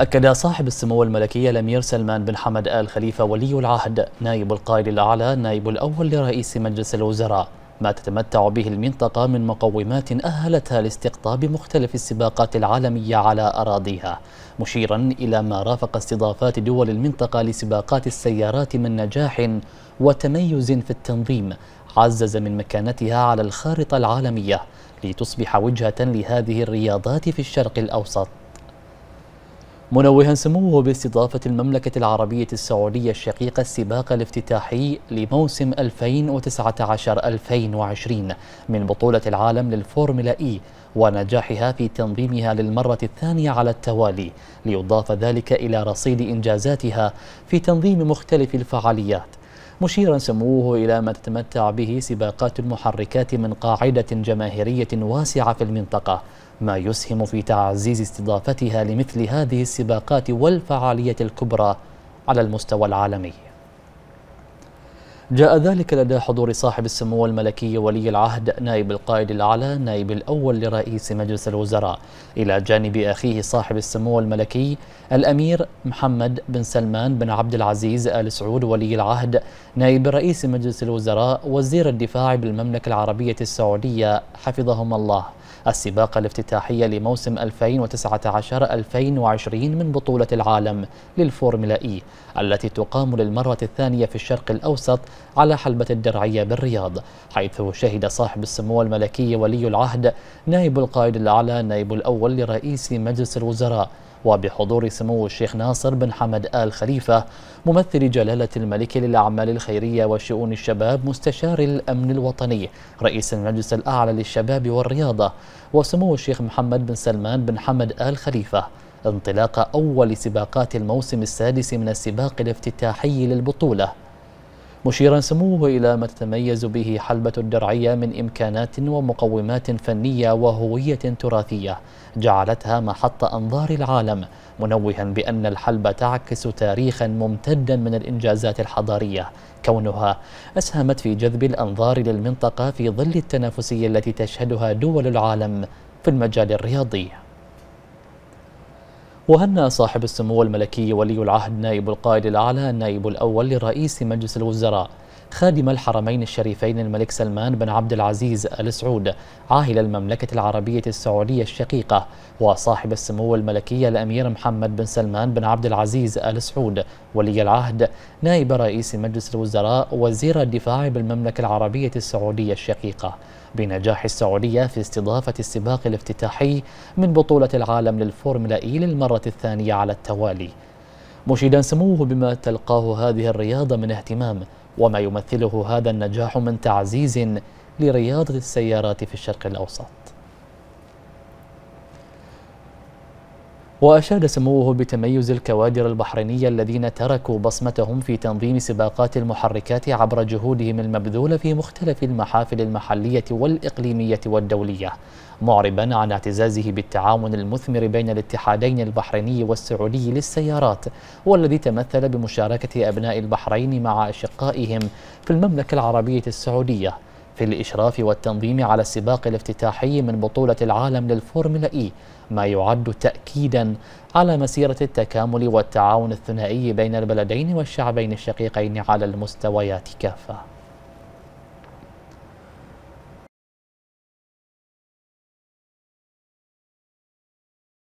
أكد صاحب السمو الملكي الأمير سلمان بن حمد آل خليفة ولي العهد نائب القائد الأعلى نائب الأول لرئيس مجلس الوزراء ما تتمتع به المنطقة من مقومات أهلتها لاستقطاب مختلف السباقات العالمية على أراضيها مشيرا إلى ما رافق استضافات دول المنطقة لسباقات السيارات من نجاح وتميز في التنظيم عزز من مكانتها على الخارطة العالمية لتصبح وجهة لهذه الرياضات في الشرق الأوسط منوها سموه باستضافة المملكة العربية السعودية الشقيقة السباق الافتتاحي لموسم 2019-2020 من بطولة العالم للفورمولا إي ونجاحها في تنظيمها للمرة الثانية على التوالي ليضاف ذلك إلى رصيد إنجازاتها في تنظيم مختلف الفعاليات مشيرا سموه إلى ما تتمتع به سباقات المحركات من قاعدة جماهيرية واسعة في المنطقة ما يسهم في تعزيز استضافتها لمثل هذه السباقات والفعالية الكبرى على المستوى العالمي جاء ذلك لدى حضور صاحب السمو الملكي ولي العهد نائب القائد الأعلى نائب الأول لرئيس مجلس الوزراء إلى جانب أخيه صاحب السمو الملكي الأمير محمد بن سلمان بن عبد العزيز آل سعود ولي العهد نائب رئيس مجلس الوزراء وزير الدفاع بالمملكة العربية السعودية حفظهما الله السباق الافتتاحي لموسم 2019-2020 من بطولة العالم للفورمولا إي التي تقام للمرة الثانية في الشرق الأوسط على حلبة الدرعية بالرياض حيث شهد صاحب السمو الملكي ولي العهد نائب القائد الأعلى نائب الأول لرئيس مجلس الوزراء وبحضور سمو الشيخ ناصر بن حمد آل خليفة ممثل جلالة الملك للأعمال الخيرية وشؤون الشباب مستشار الأمن الوطني رئيس المجلس الأعلى للشباب والرياضة وسمو الشيخ محمد بن سلمان بن حمد آل خليفة انطلاق أول سباقات الموسم السادس من السباق الافتتاحي للبطولة مشيرا سموه إلى ما تتميز به حلبة الدرعية من إمكانات ومقومات فنية وهوية تراثية جعلتها محط أنظار العالم منوها بأن الحلبة تعكس تاريخا ممتدا من الإنجازات الحضارية كونها أسهمت في جذب الأنظار للمنطقة في ظل التنافسية التي تشهدها دول العالم في المجال الرياضي وهنأ صاحب السمو الملكي ولي العهد نائب القائد الأعلى النائب الأول لرئيس مجلس الوزراء خادم الحرمين الشريفين الملك سلمان بن عبد العزيز ال سعود عاهل المملكة العربية السعودية الشقيقة وصاحب السمو الملكي الأمير محمد بن سلمان بن عبد العزيز ال سعود ولي العهد نائب رئيس مجلس الوزراء وزير الدفاع بالمملكة العربية السعودية الشقيقة بنجاح السعودية في استضافة السباق الافتتاحي من بطولة العالم للفورمولا إي للمرة الثانية على التوالي مشيدا سموه بما تلقاه هذه الرياضة من اهتمام وما يمثله هذا النجاح من تعزيز لرياضة السيارات في الشرق الأوسط وأشاد سموه بتميز الكوادر البحرينية الذين تركوا بصمتهم في تنظيم سباقات المحركات عبر جهودهم المبذولة في مختلف المحافل المحلية والإقليمية والدولية معربا عن اعتزازه بالتعاون المثمر بين الاتحادين البحريني والسعودي للسيارات والذي تمثل بمشاركة أبناء البحرين مع أشقائهم في المملكة العربية السعودية في الإشراف والتنظيم على السباق الافتتاحي من بطولة العالم للفورمولا إي ما يعد تأكيدا على مسيرة التكامل والتعاون الثنائي بين البلدين والشعبين الشقيقين على المستويات كافة